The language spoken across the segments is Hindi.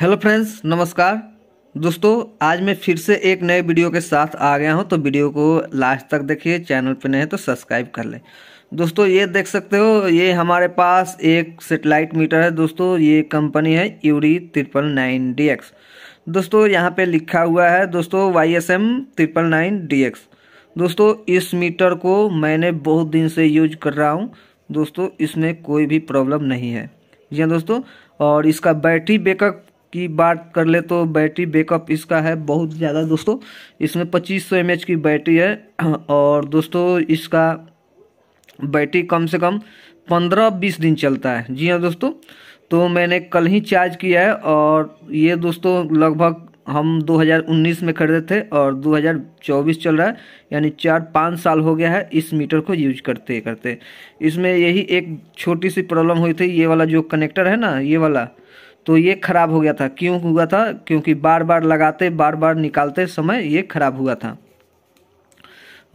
हेलो फ्रेंड्स नमस्कार दोस्तों आज मैं फिर से एक नए वीडियो के साथ आ गया हूं तो वीडियो को लास्ट तक देखिए चैनल पर नहीं है तो सब्सक्राइब कर लें दोस्तों ये देख सकते हो ये हमारे पास एक सेटेलाइट मीटर है दोस्तों ये कंपनी है यूरी ट्रिपल नाइन डी एक्स दोस्तों यहाँ पे लिखा हुआ है दोस्तों Y S M triple nine D X दोस्तों इस मीटर को मैंने बहुत दिन से यूज कर रहा हूँ दोस्तों इसमें कोई भी प्रॉब्लम नहीं है जी हाँ दोस्तों और इसका बैटरी बैकअप की बात कर ले तो बैटरी बैकअप इसका है बहुत ज़्यादा दोस्तों इसमें 2500 एमएच की बैटरी है और दोस्तों इसका बैटरी कम से कम 15-20 दिन चलता है जी हाँ दोस्तों तो मैंने कल ही चार्ज किया है और ये दोस्तों लगभग हम 2019 में खरीदे थे और 2024 चल रहा है यानी चार पाँच साल हो गया है इस मीटर को यूज करते करते इसमें यही एक छोटी सी प्रॉब्लम हुई थी ये वाला जो कनेक्टर है ना ये वाला तो ये खराब हो गया था क्यों हुआ था क्योंकि बार बार लगाते बार बार निकालते समय ये खराब हुआ था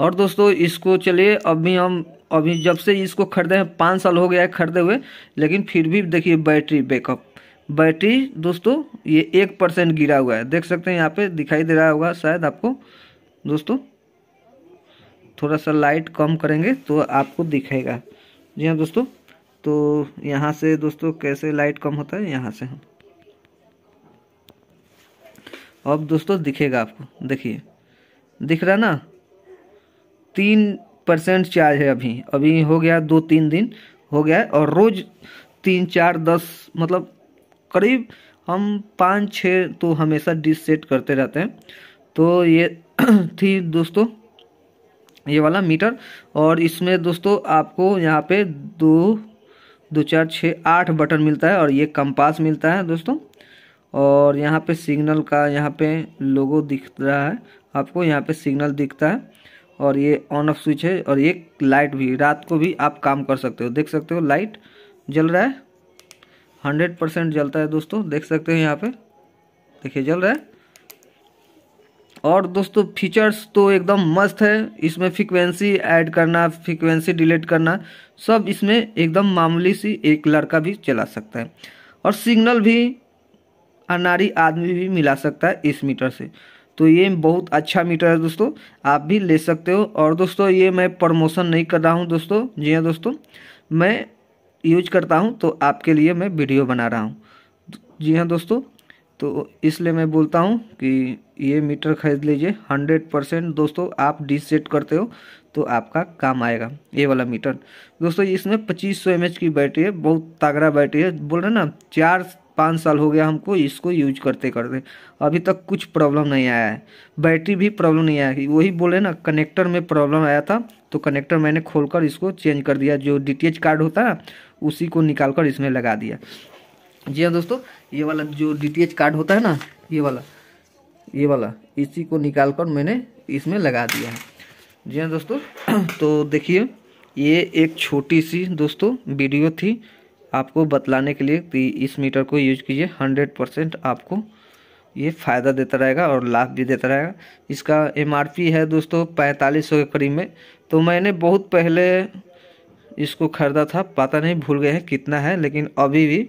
और दोस्तों इसको चलिए अभी हम अभी जब से इसको खरीदे हैं पाँच साल हो गया है खरीदे हुए लेकिन फिर भी देखिए बैटरी बैकअप बैटरी दोस्तों ये एक परसेंट गिरा हुआ है देख सकते हैं यहाँ पे दिखाई दे रहा होगा शायद आपको दोस्तों थोड़ा सा लाइट कम करेंगे तो आपको दिखेगा जी हाँ दोस्तों तो यहाँ से दोस्तों कैसे लाइट कम होता है यहाँ से अब दोस्तों दिखेगा आपको देखिए दिख रहा ना तीन परसेंट चार्ज है अभी अभी हो गया दो तीन दिन हो गया है और रोज़ तीन चार दस मतलब करीब हम पाँच छः तो हमेशा डिस सेट करते रहते हैं तो ये थी दोस्तों ये वाला मीटर और इसमें दोस्तों आपको यहाँ पे दो दो चार छः आठ बटन मिलता है और ये कंपास मिलता है दोस्तों और यहाँ पे सिग्नल का यहाँ पे लोगो दिख रहा है आपको यहाँ पे सिग्नल दिखता है और ये ऑन ऑफ स्विच है और ये लाइट भी रात को भी आप काम कर सकते हो देख सकते हो लाइट जल रहा है हंड्रेड परसेंट जलता है दोस्तों देख सकते हो यहाँ पे देखिए जल रहा है और दोस्तों फीचर्स तो एकदम मस्त है इसमें फ्रिक्वेंसी ऐड करना फ्रिक्वेंसी डिलीट करना सब इसमें एकदम मामूली सी एक लड़का भी चला सकता है और सिग्नल भी अनारी आदमी भी मिला सकता है इस मीटर से तो ये बहुत अच्छा मीटर है दोस्तों आप भी ले सकते हो और दोस्तों ये मैं प्रमोशन नहीं कर रहा हूँ दोस्तों जी हाँ दोस्तों मैं यूज करता हूँ तो आपके लिए मैं वीडियो बना रहा हूँ जी हाँ दोस्तों तो इसलिए मैं बोलता हूँ कि ये मीटर खरीद लीजिए हंड्रेड परसेंट दोस्तों आप डी सेट करते हो तो आपका काम आएगा ये वाला मीटर दोस्तों इसमें पच्चीस सौ एम की बैटरी है बहुत तागड़ा बैटरी है बोल रहे ना चार पाँच साल हो गया हमको इसको यूज करते करते अभी तक कुछ प्रॉब्लम नहीं आया है बैटरी भी प्रॉब्लम नहीं आया वही बोले ना कनेक्टर में प्रॉब्लम आया था तो कनेक्टर मैंने खोलकर इसको चेंज कर दिया जो डी कार्ड होता है ना उसी को निकाल कर इसमें लगा दिया जी हाँ दोस्तों ये वाला जो डी कार्ड होता है ना ये वाला ये वाला इसी को निकाल कर मैंने इसमें लगा दिया है जी हाँ दोस्तों तो देखिए ये एक छोटी सी दोस्तों वीडियो थी आपको बतलाने के लिए कि इस मीटर को यूज कीजिए हंड्रेड परसेंट आपको ये फ़ायदा देता रहेगा और लाभ भी देता रहेगा इसका एम है दोस्तों पैंतालीस सौ के करीब में तो मैंने बहुत पहले इसको ख़रीदा था पता नहीं भूल गए हैं कितना है लेकिन अभी भी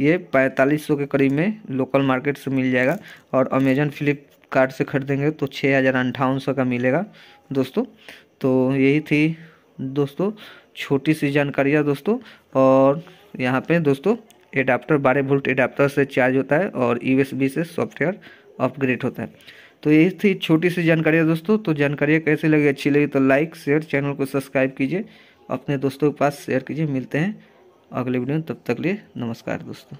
ये पैंतालीस सौ के करीब में लोकल मार्केट से मिल जाएगा और अमेजन फ्लिपकार्ट से खरीदेंगे तो छः हज़ार अंठावन सौ का मिलेगा दोस्तों तो यही थी दोस्तों छोटी सी जानकारियाँ दोस्तों और यहाँ पे दोस्तों एडाप्टर बारह वोल्ट एडाप्टर से चार्ज होता है और यूएसबी से सॉफ्टवेयर अपग्रेड होता है तो यही थी छोटी सी जानकारियाँ दोस्तों तो जानकारियाँ कैसे लगी अच्छी लगी तो लाइक शेयर चैनल को सब्सक्राइब कीजिए अपने दोस्तों के पास शेयर कीजिए मिलते हैं अगले वीडियो में तब तक लिए नमस्कार दोस्तों